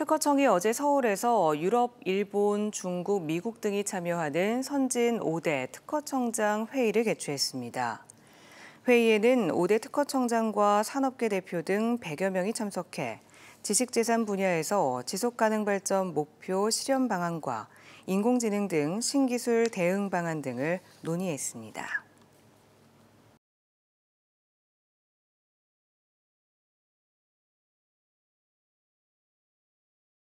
특허청이 어제 서울에서 유럽, 일본, 중국, 미국 등이 참여하는 선진 5대 특허청장 회의를 개최했습니다. 회의에는 5대 특허청장과 산업계 대표 등 100여 명이 참석해 지식재산 분야에서 지속가능 발전 목표 실현 방안과 인공지능 등 신기술 대응 방안 등을 논의했습니다.